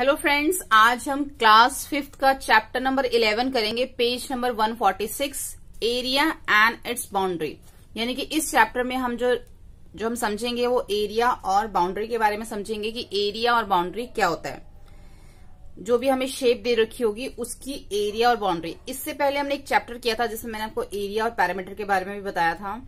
Hello friends आज हम class fifth का चैप्टर नंबर इलेवन करेंगे page number 146 area and its boundary यानी कि इस चैप्टर में हम जो जो हम समझेंगे वो एरिया और बाउंड्री के बारे में समझेंगे कि एरिया और बाउंड्री क्या होता है जो भी हमें शेप दे रखी होगी उसकी एरिया और बाउंड्री इससे पहले हमने एक चैप्टर किया था जिसमें मैंने आपको एरिया और पैरामीटर के बारे में भी बताया था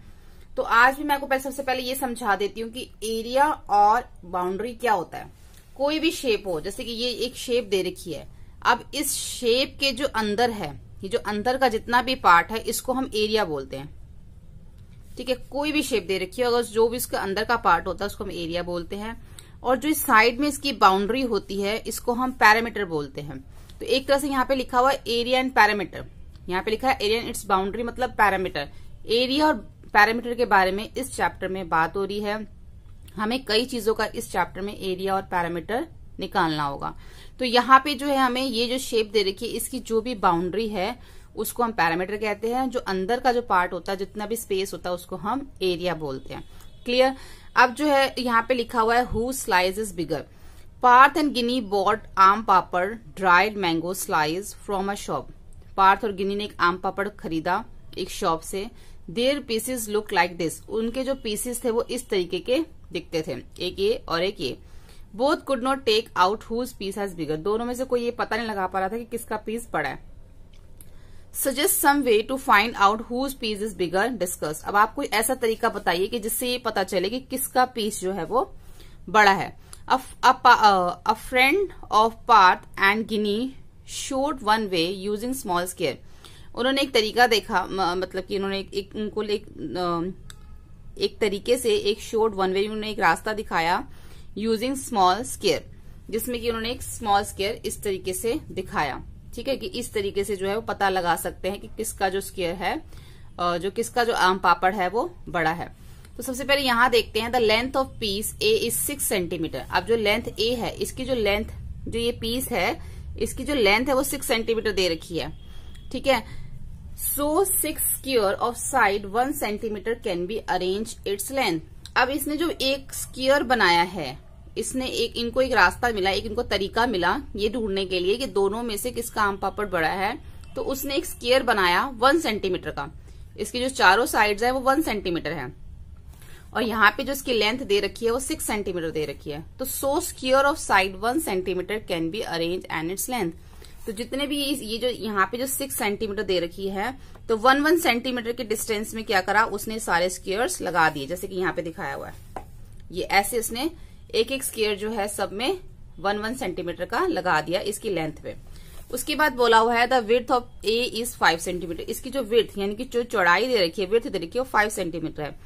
तो आज भी मैं आपको सबसे पहले ये समझा देती हूँ कि एरिया और बाउंड्री क्या होता है कोई भी शेप हो जैसे कि ये एक शेप दे रखी है अब इस शेप के जो अंदर है ये जो अंदर का जितना भी पार्ट है इसको हम एरिया बोलते हैं ठीक है कोई भी शेप दे रखी है अगर जो भी इसके अंदर का पार्ट होता है उसको हम एरिया बोलते हैं और जो इस साइड में इसकी बाउंड्री होती है इसको हम पैरामीटर बोलते हैं तो एक तरह से यहाँ पे लिखा हुआ एरिया एंड पैरामीटर यहाँ पे लिखा है एरिया एंड इट्स बाउंड्री मतलब पैरामीटर एरिया और पैरामीटर के बारे में इस चैप्टर में बात हो रही है हमें कई चीजों का इस चैप्टर में एरिया और पैरामीटर निकालना होगा तो यहाँ पे जो है हमें ये जो शेप दे रखी है इसकी जो भी बाउंड्री है उसको हम पैरामीटर कहते हैं जो अंदर का जो पार्ट होता है जितना भी स्पेस होता है उसको हम एरिया बोलते हैं क्लियर अब जो है यहाँ पे लिखा हुआ है whose slice is bigger Parth and Ginni bought aam papad dried mango slices from a shop Parth और गिनी ने एक आम पापड़ खरीदा एक शॉप से their pieces look like this उनके जो पीसेस थे वो इस तरीके के दिखते थे एक ये और एक ये both could not take out whose piece has bigger दोनों में से कोई ये पता नहीं लगा पा रहा था कि किसका पीस बड़ा है suggest some way to find out whose piece is bigger discuss अब आप कोई ऐसा तरीका बताइए कि जिससे ये पता चले कि किसका पीस जो है वो बड़ा है a friend of Parth and Ginni showed one way using small square उन्होंने एक तरीका देखा मतलब कि उन्होंने एक, उनको एक, एक तरीके से एक शोर्ट वन वे उन्होंने एक रास्ता दिखाया यूजिंग स्मॉल स्केयर जिसमें कि उन्होंने एक स्मॉल स्केयर इस तरीके से दिखाया ठीक है कि इस तरीके से जो है वो पता लगा सकते हैं कि किसका जो स्केयर है जो किसका जो आम पापड़ है वो बड़ा है तो सबसे पहले यहां देखते हैं the length of piece A is six centimetre अब जो लेंथ ए है इसकी जो लेंथ जो ये पीस है इसकी जो लेंथ है वो सिक्स सेंटीमीटर दे रखी है ठीक है so six square of side one centimetre can be arrange its length अब इसने जो एक स्कीयर बनाया है इसने एक इनको एक रास्ता मिला एक इनको तरीका मिला ये ढूंढने के लिए कि दोनों में से किसका आम पापड़ बड़ा है तो उसने एक स्केयर बनाया वन सेंटीमीटर का इसकी जो चारों साइड है वो वन सेंटीमीटर है और यहाँ पे जो इसकी लेंथ दे रखी है वो सिक्स सेंटीमीटर दे रखी है तो so square of side one centimetre can be arrange and its length तो जितने भी ये जो यहाँ पे जो सिक्स सेंटीमीटर दे रखी है तो वन वन सेंटीमीटर के डिस्टेंस में क्या करा उसने सारे स्केयर्स लगा दिए जैसे कि यहाँ पे दिखाया हुआ है ये ऐसे उसने एक एक स्केयर जो है सब में वन वन सेंटीमीटर का लगा दिया इसकी लेंथ पे उसके बाद बोला हुआ है the width of A is five centimetre इसकी जो विर्थ यानी कि जो चौड़ाई दे रखी है विर्थ दे रखी है वो फाइव सेंटीमीटर है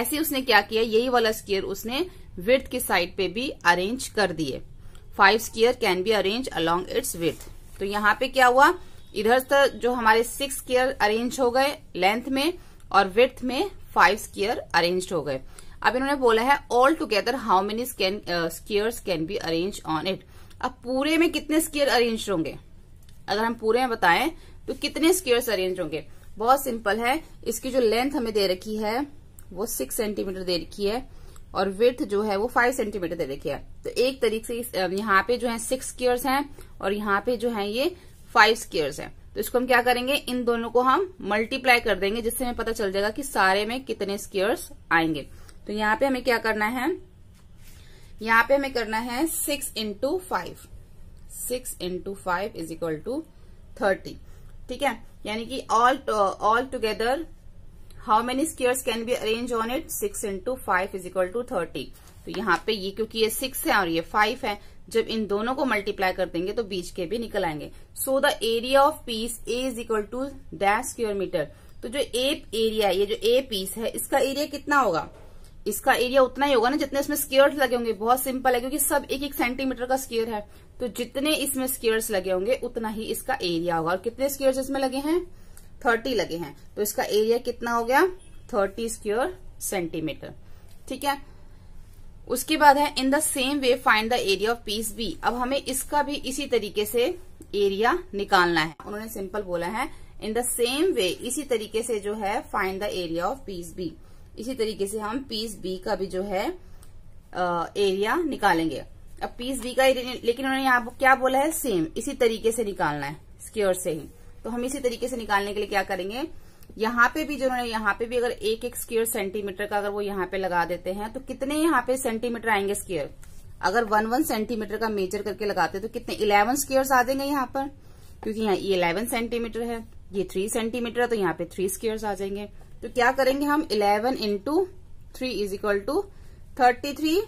ऐसे उसने क्या किया यही वाला स्केयर उसने विर्थ के साइड पे भी अरेंज कर दिए five square can be arrange along its width तो यहाँ पे क्या हुआ इधर जो हमारे सिक्स स्केयर अरेंज हो गए लेंथ में और विथ में फाइव स्केयर अरेंज हो गए अब इन्होंने बोला है all together how many squares can be arrange on it अब पूरे में कितने स्केयर अरेंज होंगे अगर हम पूरे में बताएं तो कितने स्केयर्स अरेंज होंगे बहुत सिंपल है इसकी जो लेंथ हमें दे रखी है वो सिक्स सेंटीमीटर दे रखी है और विथ जो है वो फाइव सेंटीमीटर दे रखी है तो एक तरीके से यहाँ पे जो है सिक्स स्कीयर्स हैं और यहाँ पे जो है ये फाइव स्कीयर्स हैं तो इसको हम क्या करेंगे इन दोनों को हम मल्टीप्लाई कर देंगे जिससे हमें पता चल जाएगा कि सारे में कितने स्केयर्स आएंगे तो यहाँ पे हमें क्या करना है यहाँ पे हमें करना है six into five six into five is equal to thirty ठीक है यानी कि all all together how many squares can be arrange on it six into five is equal to thirty तो यहाँ पे ये क्योंकि ये सिक्स है और ये फाइव है जब इन दोनों को मल्टीप्लाई कर देंगे तो बीच के भी निकल आएंगे so the area of piece A is equal to dash square metre तो जो ए एरिया ये जो ए पीस है इसका एरिया कितना होगा इसका एरिया उतना ही होगा ना जितने इसमें स्केयर्स लगे होंगे बहुत सिंपल है क्योंकि सब एक एक सेंटीमीटर का स्केयर है तो जितने इसमें स्केयर्स लगे होंगे उतना ही इसका एरिया होगा और कितने स्केयर्स इसमें लगे हैं थर्टी लगे हैं तो इसका एरिया कितना हो गया थर्टी स्क्योर सेंटीमीटर ठीक है उसके बाद है in the same way find the area of piece B अब हमें इसका भी इसी तरीके से एरिया निकालना है उन्होंने सिंपल बोला है इन द सेम वे इसी तरीके से जो है find the area of piece B इसी तरीके से हम पीस बी का भी जो है एरिया निकालेंगे अब पीस बी का एरिया लेकिन उन्होंने यहाँ क्या बोला है सेम इसी तरीके से निकालना है स्क्योर से ही तो हम इसी तरीके से निकालने के लिए क्या करेंगे यहाँ पे भी जो यहाँ पे भी अगर एक एक स्क्वेयर सेंटीमीटर का अगर वो यहाँ पे लगा देते हैं तो कितने यहाँ पे सेंटीमीटर आएंगे स्क्वेयर अगर वन वन सेंटीमीटर का मेजर करके लगाते तो कितने इलेवन स्क्वेयर्स आ जाएंगे यहाँ पर क्योंकि यहाँ ये इलेवन सेंटीमीटर है ये थ्री सेंटीमीटर है तो यहाँ पे थ्री स्क्वेयर्स आ जाएंगे तो क्या करेंगे हम eleven into three is equal to thirty three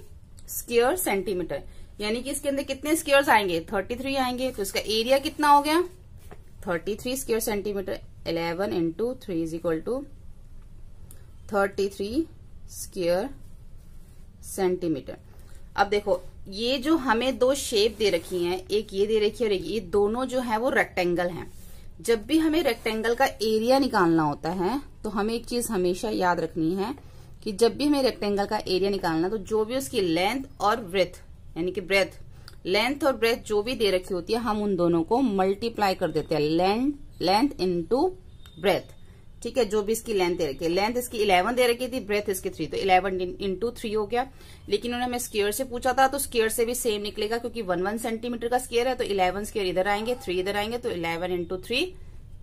square centimetre यानी कि इसके अंदर कितने स्क्वेयर्स आएंगे थर्टी थ्री आएंगे तो इसका एरिया कितना हो गया thirty three square centimetre eleven into three is equal to thirty three square centimetre अब देखो ये जो हमें दो शेप दे रखी हैं एक ये दे रखी है और एक ये दोनों जो है वो रेक्टेंगल हैं जब भी हमें रेक्टेंगल का एरिया निकालना होता है तो हमें एक चीज हमेशा याद रखनी है कि जब भी हमें रेक्टेंगल का एरिया निकालना तो जो भी उसकी लेंथ और ब्रेथ यानी कि ब्रेथ लेंथ और ब्रेथ जो भी दे रखी होती है हम उन दोनों को मल्टीप्लाई कर देते हैं लेंथ लेंथ इनटू ब्रेथ ठीक है जो भी इसकी लेंथ दे रखी है लेंथ इसकी इलेवन दे रखी थी ब्रेथ इसकी थ्री तो इलेवन इंटू थ्री हो गया लेकिन उन्होंने हमें स्केयर से पूछा था तो स्केयर से भी सेम निकलेगा क्योंकि वन वन सेंटीमीटर का स्केयर है तो इलेवन स्केयर इधर आएंगे थ्री इधर आएंगे तो eleven into three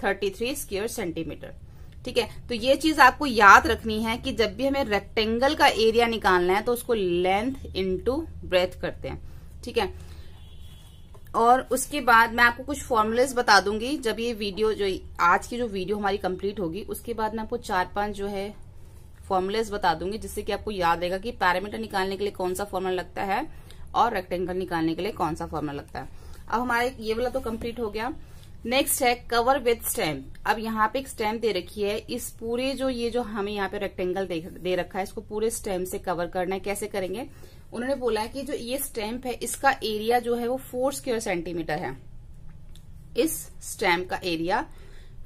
thirty three square centimetre ठीक है तो ये चीज आपको याद रखनी है कि जब भी हमें रेक्टेंगल का एरिया निकालना है तो उसको लेंथ इंटू ब्रेथ करते हैं ठीक है और उसके बाद मैं आपको कुछ फॉर्मूलेस बता दूंगी जब ये वीडियो जो आज की जो वीडियो हमारी कंप्लीट होगी उसके बाद मैं आपको चार पांच जो है फॉर्मूलेस बता दूंगी जिससे कि आपको याद रहेगा कि पैरामीटर निकालने के लिए कौन सा फॉर्मूला लगता है और रेक्टेंगल निकालने के लिए कौन सा फॉर्मूला लगता है अब हमारे ये वाला तो कम्प्लीट हो गया नेक्स्ट है कवर विथ स्टैम्प अब यहाँ पे एक स्टैम्प दे रखी है इस पूरे जो ये जो हमें यहाँ पे रेक्टेंगल दे, दे रखा है इसको पूरे स्टैम्प से कवर करना है कैसे करेंगे उन्होंने बोला है कि जो ये स्टैम्प है इसका एरिया जो है वो फोर स्क्वेयर सेंटीमीटर है इस स्टैम्प का एरिया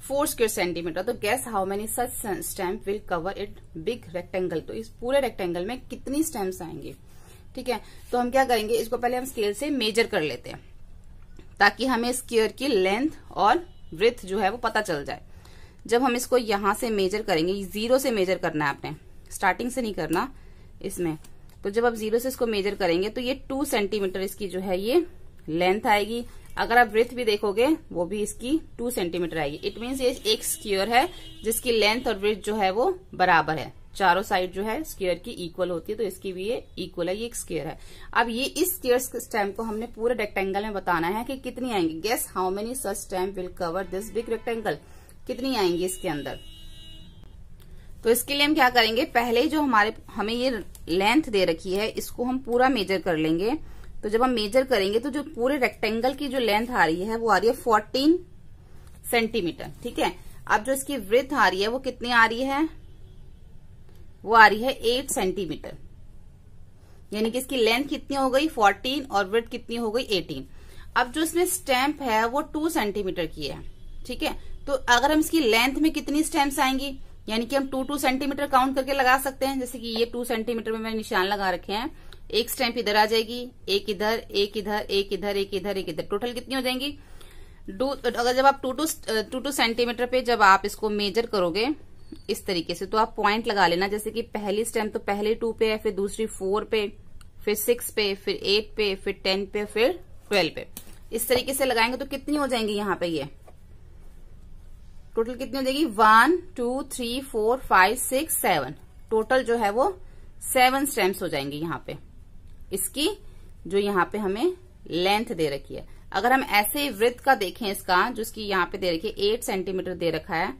फोर स्क्वेयर सेंटीमीटर तो guess how many such stamp will cover it big rectangle तो इस पूरे रेक्टेंगल में कितनी स्टैम्प आएंगे ठीक है तो हम क्या करेंगे इसको पहले हम स्केल से मेजर कर लेते हैं ताकि हमें स्केयर की लेंथ और ब्रिथ जो है वो पता चल जाए जब हम इसको यहां से मेजर करेंगे जीरो से मेजर करना है आपने स्टार्टिंग से नहीं करना इसमें तो जब आप जीरो से इसको मेजर करेंगे तो ये टू सेंटीमीटर इसकी जो है ये लेंथ आएगी अगर आप ब्रेथ भी देखोगे वो भी इसकी टू सेंटीमीटर आएगी इट मीन्स ये एक स्क्योर है जिसकी लेंथ और ब्रेथ जो है वो बराबर है चारों साइड जो है स्क्यर की इक्वल होती है तो इसकी भी ये इक्वल है ये एक स्क्यर है अब ये इस स्क्वेयर स्टैम्प को हमने पूरे रेक्टेंगल में बताना है कि कितनी आएंगी guess how many such stamp will cover this big rectangle कितनी आएंगी इसके अंदर तो इसके लिए हम क्या करेंगे पहले ही जो हमारे हमें ये लेंथ दे रखी है इसको हम पूरा मेजर कर लेंगे तो जब हम मेजर करेंगे तो जो पूरे रेक्टेंगल की जो लेंथ आ रही है वो आ रही है फोर्टीन सेंटीमीटर ठीक है अब जो इसकी वृथ आ रही है वो कितनी आ रही है वो आ रही है एट सेंटीमीटर यानी कि इसकी लेंथ कितनी हो गई फोर्टीन और वृथ कितनी हो गई एटीन अब जो इसमें स्टैम्प है वो टू सेंटीमीटर की है ठीक है तो अगर हम इसकी लेंथ में कितनी स्टैम्प आएंगी यानी कि हम टू टू सेंटीमीटर काउंट करके लगा सकते हैं जैसे कि ये टू सेंटीमीटर में मैंने निशान लगा रखे हैं एक स्टैंप इधर आ जाएगी एक इधर एक इधर एक इधर एक इधर एक इधर टोटल कितनी हो जाएंगी अगर जब आप two two two two centimeter पे जब आप इसको मेजर करोगे इस तरीके से तो आप पॉइंट लगा लेना जैसे कि पहली स्टैंप तो पहले टू पे है फिर दूसरी फोर पे फिर सिक्स पे फिर एट पे फिर टेन पे फिर ट्वेल्व पे इस तरीके से लगाएंगे तो कितनी हो जाएंगी यहाँ पे ये टोटल कितनी हो जाएगी one two three four five six seven total जो है वो सेवन स्टेम्स हो जाएंगे यहाँ पे इसकी जो यहाँ पे हमें लेंथ दे रखी है अगर हम ऐसे वृत्त का देखें इसका जो इसकी यहाँ पे दे रखी है एट सेंटीमीटर दे रखा है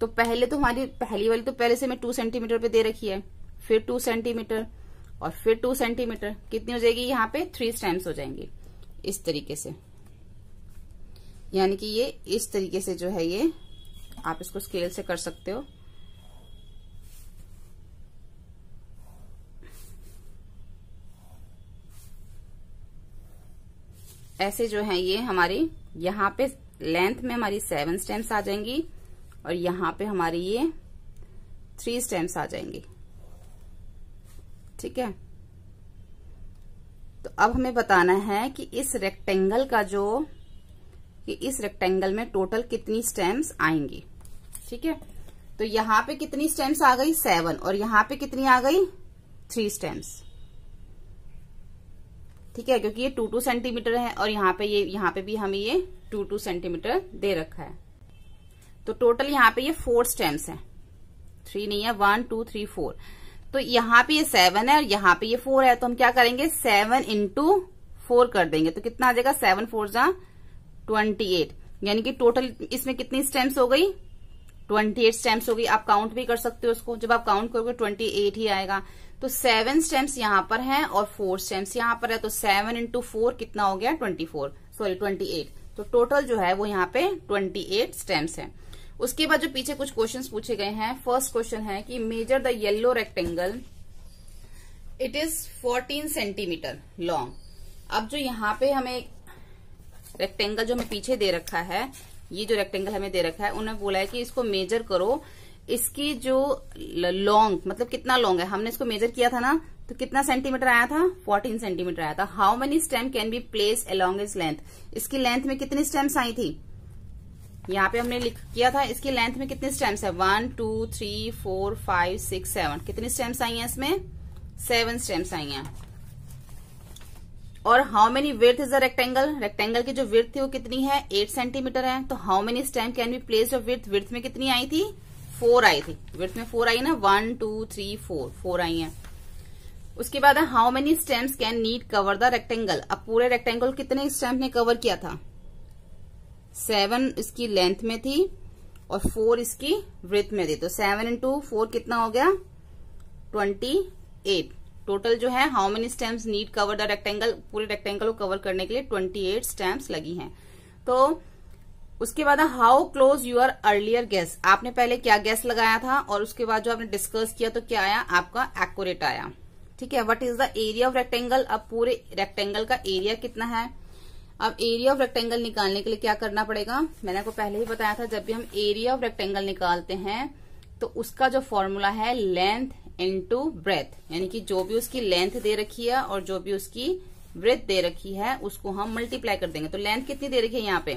तो पहले तो हमारी पहली वाली तो पहले से हमें टू सेंटीमीटर पे दे रखी है फिर टू सेंटीमीटर और फिर टू सेंटीमीटर कितनी हो जाएगी यहाँ पे थ्री स्टेम्स हो जाएंगे इस तरीके से यानी कि ये इस तरीके से जो है ये आप इसको स्केल से कर सकते हो ऐसे जो है ये हमारी यहाँ पे लेंथ में हमारी सेवन स्टेम्स आ जाएंगी और यहाँ पे हमारी ये थ्री स्टेम्स आ जाएंगी ठीक है तो अब हमें बताना है कि इस रेक्टेंगल का जो कि इस रेक्टेंगल में टोटल कितनी स्टेम्स आएंगी ठीक है तो यहां पे कितनी स्टेम्स आ गई सेवन और यहां पे कितनी आ गई थ्री स्टेम्स ठीक है क्योंकि ये टू टू सेंटीमीटर है और यहां पे ये यहां पे भी हमें ये टू टू सेंटीमीटर दे रखा है तो टोटल यहां पे ये फोर स्टेम्स हैं थ्री नहीं है वन टू थ्री फोर तो यहां पे ये सेवन है और यहां पे ये फोर है तो हम क्या करेंगे सेवन इंटू फोर कर देंगे तो कितना आ जाएगा सेवन फोर जहां ट्वेंटी एट यानी कि टोटल इसमें कितनी स्टेम्स हो गई ट्वेंटी एट स्टेम्स गई आप काउंट भी कर सकते हो उसको जब आप काउंट करोगे ट्वेंटी एट ही आएगा तो सेवन स्टेम्स यहाँ पर हैं और फोर स्टेम्स यहां पर है तो सेवन इंटू फोर कितना हो गया twenty four sorry twenty eight तो टोटल जो है वो यहाँ पे ट्वेंटी एट स्टेम्स है उसके बाद जो पीछे कुछ क्वेश्चन पूछे गए हैं फर्स्ट क्वेश्चन है कि measure the yellow rectangle it is 14 centimeter long अब जो यहाँ पे हमें रेक्टेंगल जो हमें पीछे दे रखा है ये जो रेक्टेंगल हमें दे रखा है उन्होंने बोला है कि इसको मेजर करो इसकी जो लॉन्ग मतलब कितना लॉन्ग है हमने इसको मेजर किया था ना तो कितना सेंटीमीटर आया था 14 सेंटीमीटर आया था how many stamp can be place along is length इसकी लेंथ में कितनी स्टेम्स आई थी यहाँ पे हमने लिख किया था इसकी लेंथ में कितने स्टेम्स है one two three four five six seven कितनी स्टेम्स आई हैं इसमें सेवन स्टेम्स आई हैं और how many width is a rectangle rectangle की जो विर्थ थी वो कितनी है एट सेंटीमीटर है तो how many stamp can be place of width width में कितनी आई थी फोर आई थी विर्थ में फोर आई ना one two three four four आई है उसके बाद है how many stamp can need cover the rectangle अब पूरे रेक्टेंगल कितने स्टैम्प ने कवर किया था सेवन इसकी लेंथ में थी और फोर इसकी ब्रेथ में थी तो सेवन इंटू फोर कितना हो गया ट्वेंटी एट टोटल जो है how many stamps need cover the rectangle पूरे रेक्टेंगल को कवर करने के लिए ट्वेंटी एट स्टेम्स लगी हैं तो उसके बाद how close your earlier guess आपने पहले क्या गैस लगाया था और उसके बाद जो आपने डिस्कस किया तो क्या आया आपका एक्यूरेट आया ठीक है what is the area of rectangle अब पूरे रेक्टेंगल का एरिया कितना है अब एरिया ऑफ रेक्टेंगल निकालने के लिए क्या करना पड़ेगा मैंने आपको पहले ही बताया था जब भी हम एरिया ऑफ रेक्टेंगल निकालते हैं तो उसका जो फॉर्मूला है लेंथ इनटू ब्रेथ यानी कि जो भी उसकी लेंथ दे रखी है और जो भी उसकी ब्रेथ दे रखी है उसको हम मल्टीप्लाई कर देंगे तो लेंथ कितनी दे रखी है यहाँ पे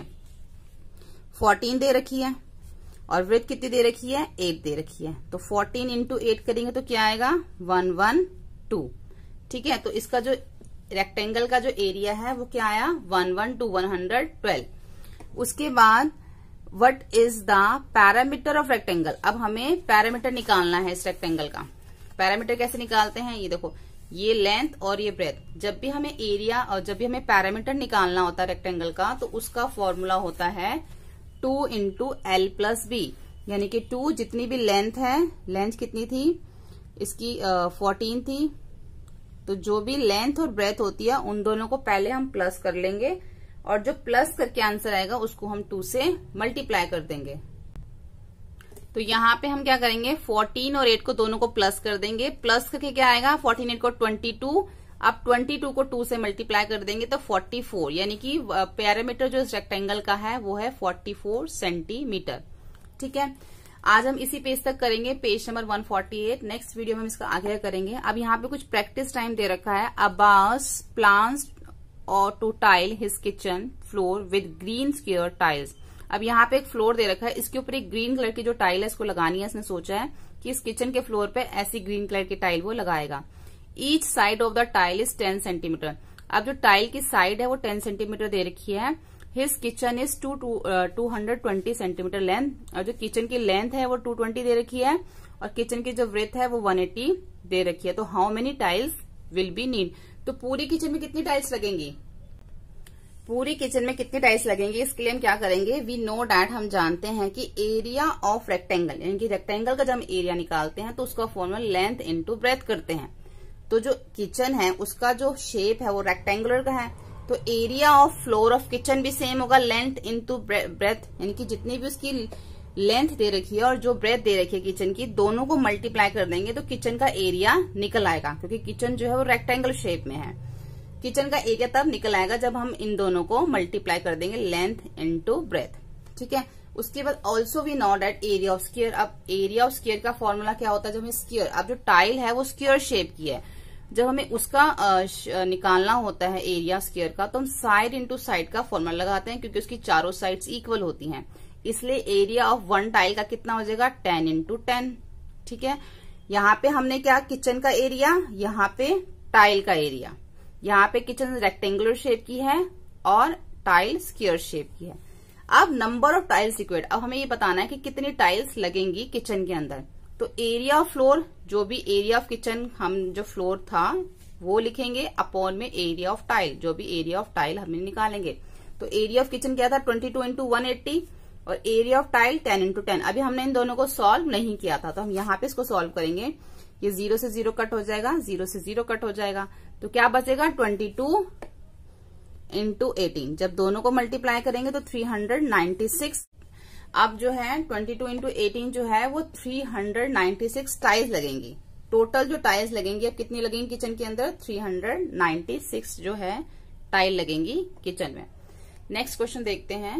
फोर्टीन दे रखी है और ब्रेथ कितनी दे रखी है एट दे रखी है तो फोर्टीन इंटू एट करेंगे तो क्या आएगा वन वन टू ठीक है तो इसका जो रेक्टेंगल का जो एरिया है वो क्या आया one one two one hundred twelve उसके बाद what is the perimeter of rectangle अब हमें पैरामीटर निकालना है इस रेक्टेंगल का पैरामीटर कैसे निकालते हैं ये देखो ये लेंथ और ये ब्रेथ जब भी हमें एरिया और जब भी हमें पैरामीटर निकालना होता है रेक्टेंगल का तो उसका फॉर्मूला होता है two into L plus B यानी कि टू जितनी भी लेंथ है लेंथ कितनी थी इसकी फोर्टीन uh, थी तो जो भी लेंथ और ब्रेथ होती है उन दोनों को पहले हम प्लस कर लेंगे और जो प्लस करके आंसर आएगा उसको हम टू से मल्टीप्लाई कर देंगे तो यहाँ पे हम क्या करेंगे 14 और 8 को दोनों को प्लस कर देंगे प्लस करके क्या आएगा 14 एट को 22 अब 22 को 2 से मल्टीप्लाई कर देंगे तो 44 यानी कि पैरामीटर जो इस रेक्टेंगल का है वो है 44 सेंटीमीटर ठीक है आज हम इसी पेज तक करेंगे पेज नंबर 148 नेक्स्ट वीडियो में हम इसका आग्रह करेंगे अब यहाँ पे कुछ प्रैक्टिस टाइम दे रखा है अबास प्लांट और to tile his kitchen floor with green square tiles अब यहाँ पे एक फ्लोर दे रखा है इसके ऊपर एक ग्रीन कलर की जो टाइल है इसको लगानी है इसने सोचा है कि इस किचन के फ्लोर पे ऐसी ग्रीन कलर की टाइल वो लगाएगा each side of the tile is ten centimeter अब जो टाइल की साइड है वो टेन सेंटीमीटर दे रखी है his kitchen is two two hundred twenty centimeter length और जो किचन की लेंथ है वो टू ट्वेंटी दे रखी है और किचन की जो ब्रेथ है वो वन एटी दे रखी है तो how many tiles will be need तो पूरी किचन में कितनी टाइल्स लगेंगी पूरी किचन में कितनी टाइल्स लगेंगे इसके लिए हम क्या करेंगे वी नो डैट हम जानते हैं कि एरिया ऑफ रेक्टेंगल यानी कि रेक्टेंगल का जब हम एरिया निकालते हैं तो उसका फॉर्मल लेंथ टू ब्रेथ करते हैं तो जो किचन है उसका जो शेप है वो रेक्टेंगुलर का है तो area of floor of kitchen भी सेम होगा लेंथ इनटू ब्रेथ यानी कि जितनी भी उसकी लेंथ दे रखी है और जो ब्रेथ दे रखी है किचन की दोनों को मल्टीप्लाई कर देंगे तो किचन का एरिया निकल आएगा क्योंकि किचन जो है वो रेक्टेंगल शेप में है किचन का एरिया तब निकल आएगा जब हम इन दोनों को मल्टीप्लाई कर देंगे लेंथ इनटू ब्रेथ ठीक है उसके बाद also we know that area of square अब एरिया ऑफ स्केयर का फॉर्मूला क्या होता है जब हमें स्केयर अब जो टाइल है वो स्केयर शेप की है जब हमें उसका निकालना होता है एरिया स्केयर का तो हम साइड इंटू साइड का फॉर्मूला लगाते हैं क्योंकि उसकी चारों साइड इक्वल होती है इसलिए एरिया ऑफ वन टाइल का कितना हो जाएगा टेन इंटू टेन ठीक है यहाँ पे हमने क्या किचन का एरिया यहाँ पे टाइल का एरिया यहाँ पे किचन रेक्टेंगुलर शेप की है और टाइल स्क्र शेप की है अब नंबर ऑफ टाइल्स इक्वेड अब हमें ये बताना है कि कितनी टाइल्स लगेंगी किचन के अंदर तो एरिया ऑफ फ्लोर जो भी एरिया ऑफ किचन हम जो फ्लोर था वो लिखेंगे अपॉन में एरिया ऑफ टाइल जो भी एरिया ऑफ टाइल हमें निकालेंगे तो एरिया ऑफ किचन क्या था twenty two into one eighty और area of tile ten into ten अभी हमने इन दोनों को सॉल्व नहीं किया था तो हम यहाँ पे इसको सॉल्व करेंगे ये जीरो से जीरो कट हो जाएगा जीरो से जीरो कट हो जाएगा तो क्या बचेगा ट्वेंटी टू इंटू एटीन जब दोनों को मल्टीप्लाई करेंगे तो थ्री हंड्रेड नाइन्टी सिक्स अब जो है ट्वेंटी टू इंटू एटीन जो है वो three hundred ninety six tiles लगेंगी टोटल जो टाइल्स लगेंगी अब कितनी लगेंगी किचन के अंदर थ्री हंड्रेड नाइन्टी सिक्स जो है टाइल लगेंगी किचन में नेक्स्ट क्वेश्चन देखते हैं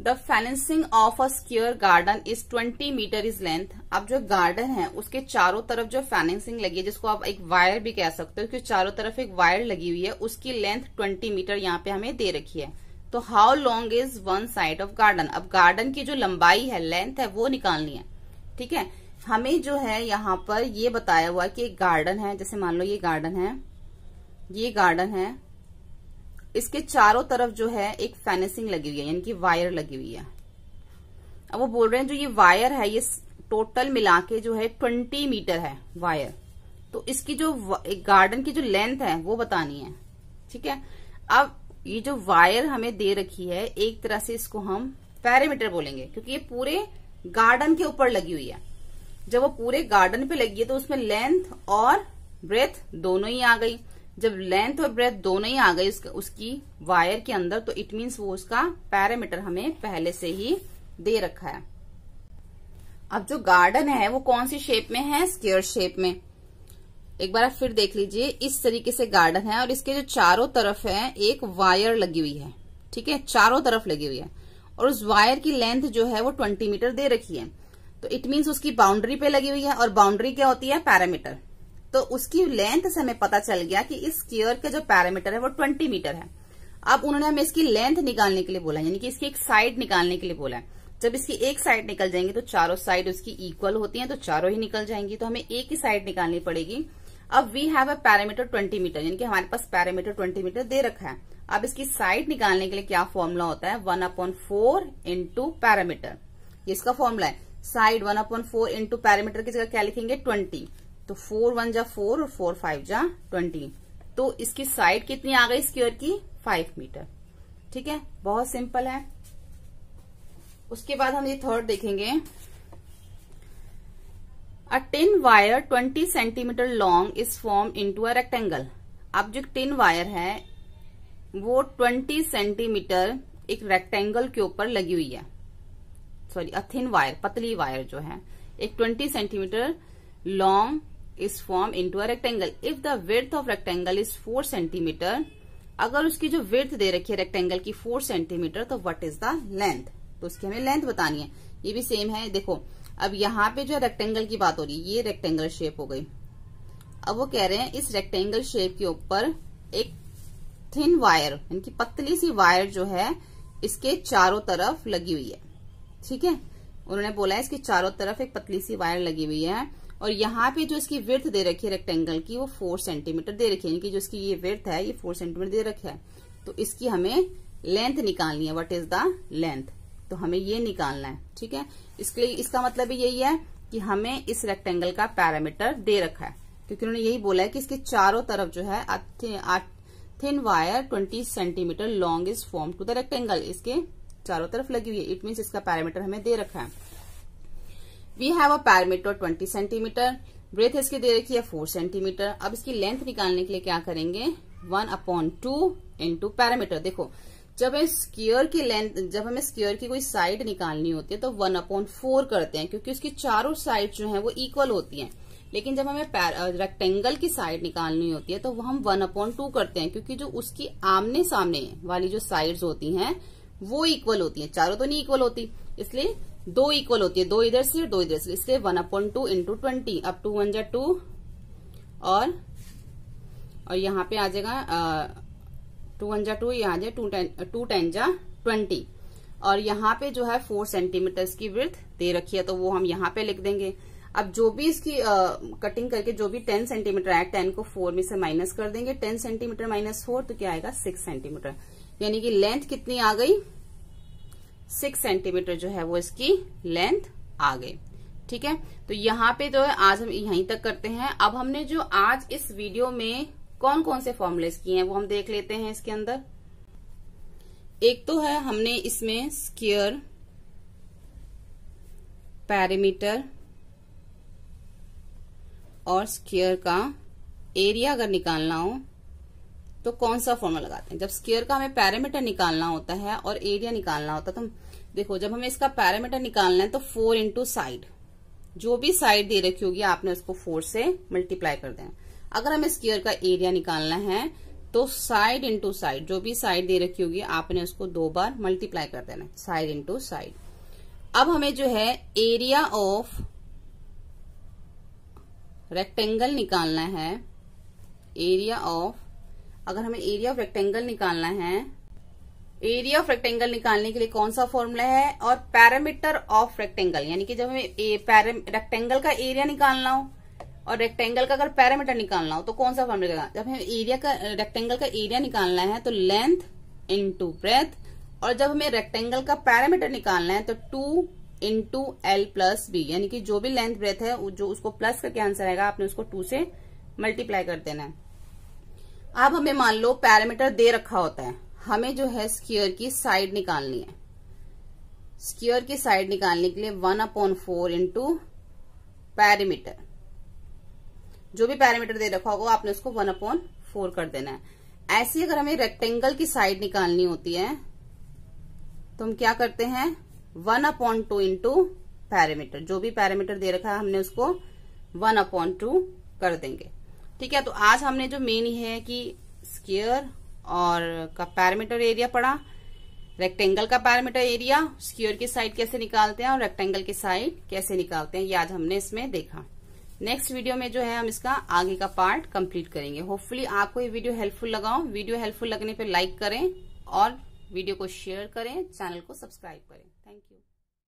the fencing of a square garden is twenty meter is length अब जो गार्डन है उसके चारों तरफ जो फेलेंसिंग लगी है जिसको आप एक वायर भी कह सकते हो क्योंकि चारों तरफ एक वायर लगी हुई है उसकी लेंथ ट्वेंटी मीटर यहाँ पे हमें दे रखी है तो how long is one side of garden अब गार्डन की जो लंबाई है लेंथ है वो निकालनी है ठीक है हमें जो है यहाँ पर ये बताया हुआ कि एक गार्डन है जैसे मान लो ये गार्डन है ये गार्डन है इसके चारों तरफ जो है एक फेनेसिंग लगी हुई है यानी कि वायर लगी हुई है अब वो बोल रहे हैं जो ये वायर है ये टोटल मिला के जो है ट्वेंटी मीटर है वायर तो इसकी जो गार्डन की जो लेंथ है वो बतानी है ठीक है अब ये जो वायर हमें दे रखी है एक तरह से इसको हम पैरामीटर बोलेंगे क्योंकि ये पूरे गार्डन के ऊपर लगी हुई है जब वो पूरे गार्डन पे लगी है तो उसमें लेंथ और ब्रेथ दोनों ही आ गई जब लेंथ और ब्रेथ दोनों ही आ गई उसकी वायर के अंदर तो इट मीन्स वो उसका पैरामीटर हमें पहले से ही दे रखा है अब जो गार्डन है वो कौन सी शेप में है स्केयर शेप में एक बार फिर देख लीजिए इस तरीके से गार्डन है और इसके जो चारों तरफ है एक वायर लगी हुई है ठीक है चारों तरफ लगी हुई है और उस वायर की लेंथ जो है वो ट्वेंटी मीटर दे रखी है तो इट मीन्स उसकी बाउंड्री पे लगी हुई है और बाउंड्री क्या होती है पैरामीटर तो उसकी लेंथ से हमें पता चल गया कि इस स्क्र का जो पैरामीटर है वो ट्वेंटी मीटर है अब उन्होंने हमें इसकी लेंथ निकालने के लिए बोला यानी कि इसकी एक साइड निकालने के लिए बोला है जब इसकी एक साइड निकल जाएंगी तो चारों साइड उसकी इक्वल होती हैं तो चारों ही निकल जाएंगी तो हमें एक ही साइड निकालनी पड़ेगी अब we have a perimeter twenty meter यानी कि हमारे पास पैरामीटर ट्वेंटी मीटर दे रखा है अब इसकी साइड निकालने के लिए क्या फॉर्मूला होता है one upon four into perimeter इसका फॉर्मूला है side one upon four into perimeter की जगह क्या लिखेंगे ट्वेंटी तो फोर वन जा फोर और फोर फाइव जा ट्वेंटी तो इसकी साइड कितनी आ गई स्क्वेयर की फाइव मीटर ठीक है बहुत सिंपल है उसके बाद हम ये थर्ड देखेंगे a tin wire twenty centimeter long is form into a rectangle अब जो टिन वायर है वो ट्वेंटी सेंटीमीटर एक रेक्टेंगल के ऊपर लगी हुई है सॉरी अ थिन वायर पतली वायर जो है एक twenty centimeter long is formed into a rectangle. If the width of rectangle is 4 centimeter, अगर उसकी जो विर्थ दे रखी है रेक्टेंगल की 4 सेंटीमीटर तो वट इज द लेंथ तो उसकी हमें लेंथ बतानी है ये भी सेम है देखो अब यहाँ पे जो रेक्टेंगल की बात हो रही है ये रेक्टेंगल शेप हो गई अब वो कह रहे हैं इस रेक्टेंगल शेप के ऊपर एक थिन वायर यानी कि पतली सी वायर जो है इसके चारों तरफ लगी हुई है ठीक है उन्होंने बोला है इसके चारों तरफ एक पतली सी वायर लगी हुई है और यहाँ पे जो इसकी विर्थ दे रखी है रेक्टेंगल की वो फोर सेंटीमीटर दे रखी है यानी कि जो इसकी ये विर्थ है ये फोर सेंटीमीटर दे रखी है तो इसकी हमें लेंथ निकालनी है वट इज द लेंथ तो हमें ये निकालना है ठीक है इसके लिए इसका मतलब यही है कि हमें इस रेक्टेंगल का पैरामीटर दे रखा है क्योंकि उन्होंने यही बोला है कि इसके चारों तरफ जो है thin wire 20 centimeter long is form to the rectangle इसके चारों तरफ लगी हुई है इट मीन इसका पैरामीटर हमें दे रखा है we have a perimeter twenty centimeter breadth इसकी दे रखी है फोर सेंटीमीटर अब इसकी लेंथ निकालने के लिए क्या करेंगे one upon two into perimeter देखो जब हम स्कीयर की लेंथ जब हमें स्कीयर की कोई साइड निकालनी होती है तो वन अपॉन फोर करते हैं क्योंकि उसकी चारों साइड जो है वो इक्वल होती है लेकिन जब हमें रेक्टेंगल की साइड निकालनी होती है तो वो हम वन अपॉन टू करते हैं क्योंकि जो उसकी आमने सामने वाली जो साइड्स होती हैं वो इक्वल होती है चारों तो नहीं इक्वल होती इसलिए दो इक्वल होती है दो इधर से दो इधर से इसलिए one upon two into twenty अब टू वन जा टू और और यहाँ पे आ जाएगा टू वन जा टू यहाँ जाए टू टेन टू टेन जा ट्वेंटी और यहाँ पे जो है फोर सेंटीमीटर की वृथ दे रखी है तो वो हम यहाँ पे लिख देंगे अब जो भी इसकी आ, कटिंग करके जो भी टेन सेंटीमीटर आया टेन को फोर में से माइनस कर देंगे टेन सेंटीमीटर माइनस फोर तो क्या आएगा सिक्स सेंटीमीटर यानी कि लेंथ कितनी आ गई सिक्स सेंटीमीटर जो है वो इसकी लेंथ आ गई ठीक है तो यहाँ पे जो तो है आज हम यहीं तक करते हैं अब हमने जो आज इस वीडियो में कौन कौन से फॉर्मुलेस किए हैं वो हम देख लेते हैं इसके अंदर एक तो है हमने इसमें स्केयर पैरामीटर और स्केयर का एरिया अगर निकालना हो तो कौन सा फॉर्मूला लगाते हैं जब स्केयर का हमें पैरामीटर निकालना होता है और एरिया निकालना होता है तो हम देखो जब हमें इसका पैरामीटर निकालना है तो फोर इंटू साइड जो भी साइड दे रखी होगी आपने उसको फोर से मल्टीप्लाई कर देना अगर हमें स्केयर का एरिया निकालना है तो साइड इंटू साइड जो भी साइड दे रखी होगी आपने उसको दो बार मल्टीप्लाई कर देना साइड इंटू साइड अब हमें जो है एरिया ऑफ रेक्टेंगल निकालना है एरिया ऑफ अगर हमें एरिया ऑफ रेक्टेंगल निकालना है एरिया ऑफ रेक्टेंगल निकालने के लिए कौन सा फॉर्मूला है और पैरामीटर ऑफ रेक्टेंगल यानी कि जब हमें रेक्टेंगल का एरिया निकालना हो और रेक्टेंगल का अगर पैरामीटर निकालना हो तो कौन सा फॉर्मूला निकालना जब हमें एरिया का रेक्टेंगल का एरिया निकालना है तो लेंथ इंटू ब्रेथ और जब हमें रेक्टेंगल का पैरामीटर निकालना है तो two into L plus B यानी कि जो भी लेंथ ब्रेथ है जो उसको प्लस करके आंसर आएगा आपने उसको टू से मल्टीप्लाई कर देना है अब हमें मान लो पैरामीटर दे रखा होता है हमें जो है स्क्र की साइड निकालनी है स्क्र की साइड निकालने के लिए one upon four into perimeter जो भी पैरामीटर दे रखा होगा आपने उसको वन अपॉन फोर कर देना है ऐसी अगर हमें रेक्टेंगल की साइड निकालनी होती है तो हम क्या करते हैं one upon two into perimeter जो भी पैरामीटर दे रखा है हमने उसको वन अपॉन टू कर देंगे ठीक है तो आज हमने जो मेन है कि स्केयर और का पैरामीटर एरिया पढ़ा रेक्टेंगल का पैरामीटर एरिया स्क्योर की साइड कैसे निकालते हैं और रेक्टेंगल की साइड कैसे निकालते हैं ये आज हमने इसमें देखा नेक्स्ट वीडियो में जो है हम इसका आगे का पार्ट कंप्लीट करेंगे होपफुली आपको ये वीडियो हेल्पफुल लगाओ वीडियो हेल्पफुल लगने पर लाइक करें और वीडियो को शेयर करें चैनल को सब्सक्राइब करें थैंक यू